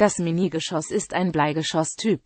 Das Minigeschoss ist ein Bleigeschosstyp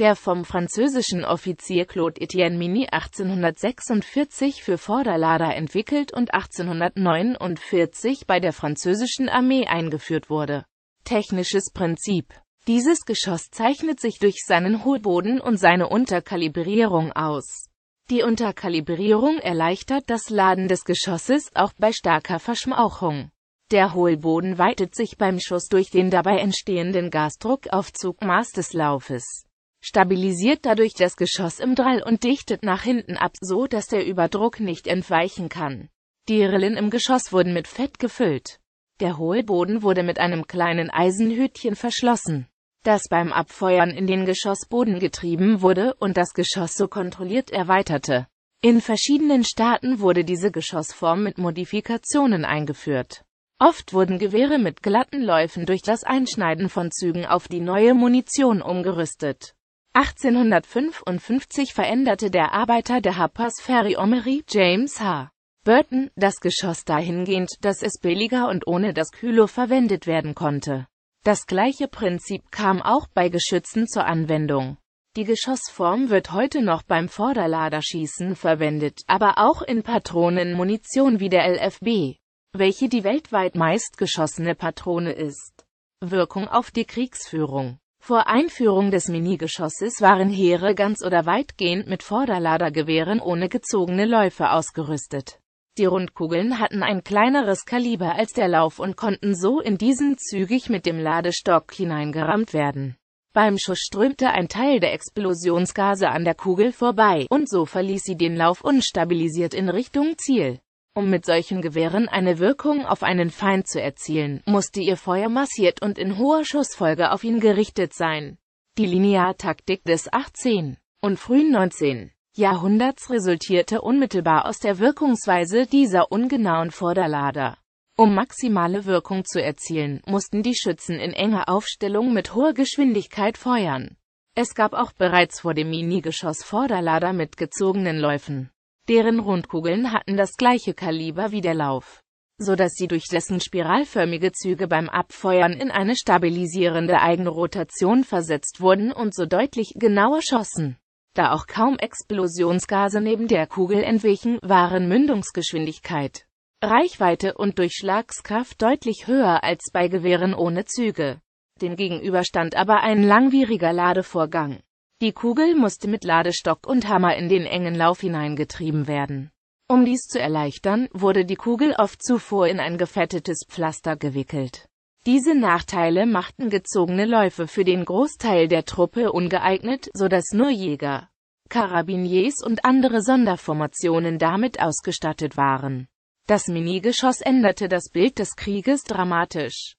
der vom französischen Offizier Claude Etienne Mini 1846 für Vorderlader entwickelt und 1849 bei der französischen Armee eingeführt wurde. Technisches Prinzip Dieses Geschoss zeichnet sich durch seinen Hohlboden und seine Unterkalibrierung aus. Die Unterkalibrierung erleichtert das Laden des Geschosses auch bei starker Verschmauchung. Der Hohlboden weitet sich beim Schuss durch den dabei entstehenden Gasdruck auf Zugmaß des Laufes, stabilisiert dadurch das Geschoss im Drall und dichtet nach hinten ab, so dass der Überdruck nicht entweichen kann. Die Rillen im Geschoss wurden mit Fett gefüllt. Der Hohlboden wurde mit einem kleinen Eisenhütchen verschlossen, das beim Abfeuern in den Geschossboden getrieben wurde und das Geschoss so kontrolliert erweiterte. In verschiedenen Staaten wurde diese Geschossform mit Modifikationen eingeführt. Oft wurden Gewehre mit glatten Läufen durch das Einschneiden von Zügen auf die neue Munition umgerüstet. 1855 veränderte der Arbeiter der Harpers Ferry Omery, James H. Burton, das Geschoss dahingehend, dass es billiger und ohne das Kylo verwendet werden konnte. Das gleiche Prinzip kam auch bei Geschützen zur Anwendung. Die Geschossform wird heute noch beim Vorderladerschießen verwendet, aber auch in Patronenmunition wie der LFB welche die weltweit meistgeschossene Patrone ist. Wirkung auf die Kriegsführung Vor Einführung des Minigeschosses waren Heere ganz oder weitgehend mit Vorderladergewehren ohne gezogene Läufe ausgerüstet. Die Rundkugeln hatten ein kleineres Kaliber als der Lauf und konnten so in diesen zügig mit dem Ladestock hineingerammt werden. Beim Schuss strömte ein Teil der Explosionsgase an der Kugel vorbei, und so verließ sie den Lauf unstabilisiert in Richtung Ziel. Um mit solchen Gewehren eine Wirkung auf einen Feind zu erzielen, musste ihr Feuer massiert und in hoher Schussfolge auf ihn gerichtet sein. Die Lineartaktik des 18. und frühen 19. Jahrhunderts resultierte unmittelbar aus der Wirkungsweise dieser ungenauen Vorderlader. Um maximale Wirkung zu erzielen, mussten die Schützen in enger Aufstellung mit hoher Geschwindigkeit feuern. Es gab auch bereits vor dem Minigeschoss Vorderlader mit gezogenen Läufen. Deren Rundkugeln hatten das gleiche Kaliber wie der Lauf, so dass sie durch dessen spiralförmige Züge beim Abfeuern in eine stabilisierende eigene Rotation versetzt wurden und so deutlich genauer schossen. Da auch kaum Explosionsgase neben der Kugel entwichen, waren Mündungsgeschwindigkeit, Reichweite und Durchschlagskraft deutlich höher als bei Gewehren ohne Züge. Dem Gegenüber stand aber ein langwieriger Ladevorgang. Die Kugel musste mit Ladestock und Hammer in den engen Lauf hineingetrieben werden. Um dies zu erleichtern, wurde die Kugel oft zuvor in ein gefettetes Pflaster gewickelt. Diese Nachteile machten gezogene Läufe für den Großteil der Truppe ungeeignet, sodass nur Jäger, Karabiniers und andere Sonderformationen damit ausgestattet waren. Das Minigeschoss änderte das Bild des Krieges dramatisch.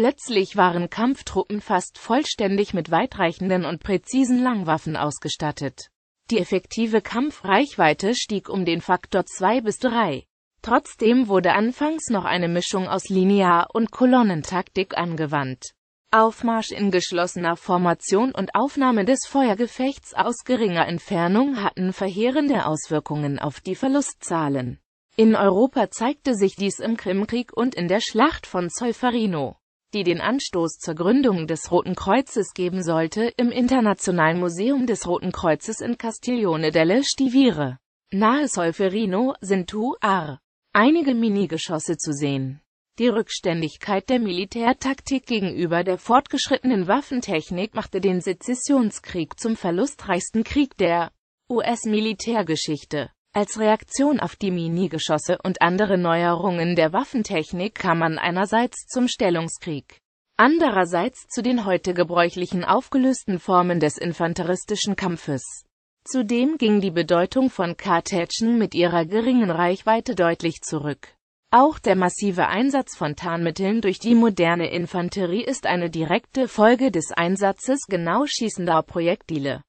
Plötzlich waren Kampftruppen fast vollständig mit weitreichenden und präzisen Langwaffen ausgestattet. Die effektive Kampfreichweite stieg um den Faktor 2 bis 3. Trotzdem wurde anfangs noch eine Mischung aus Linear- und Kolonnentaktik angewandt. Aufmarsch in geschlossener Formation und Aufnahme des Feuergefechts aus geringer Entfernung hatten verheerende Auswirkungen auf die Verlustzahlen. In Europa zeigte sich dies im Krimkrieg und in der Schlacht von Solferino die den Anstoß zur Gründung des Roten Kreuzes geben sollte, im Internationalen Museum des Roten Kreuzes in Castiglione delle Stiviere, nahe Solferino, sind UR einige Minigeschosse zu sehen. Die Rückständigkeit der Militärtaktik gegenüber der fortgeschrittenen Waffentechnik machte den Sezessionskrieg zum verlustreichsten Krieg der US-Militärgeschichte. Als Reaktion auf die Minigeschosse und andere Neuerungen der Waffentechnik kam man einerseits zum Stellungskrieg, andererseits zu den heute gebräuchlichen aufgelösten Formen des infanteristischen Kampfes. Zudem ging die Bedeutung von Kartätschen mit ihrer geringen Reichweite deutlich zurück. Auch der massive Einsatz von Tarnmitteln durch die moderne Infanterie ist eine direkte Folge des Einsatzes genau schießender Projektile.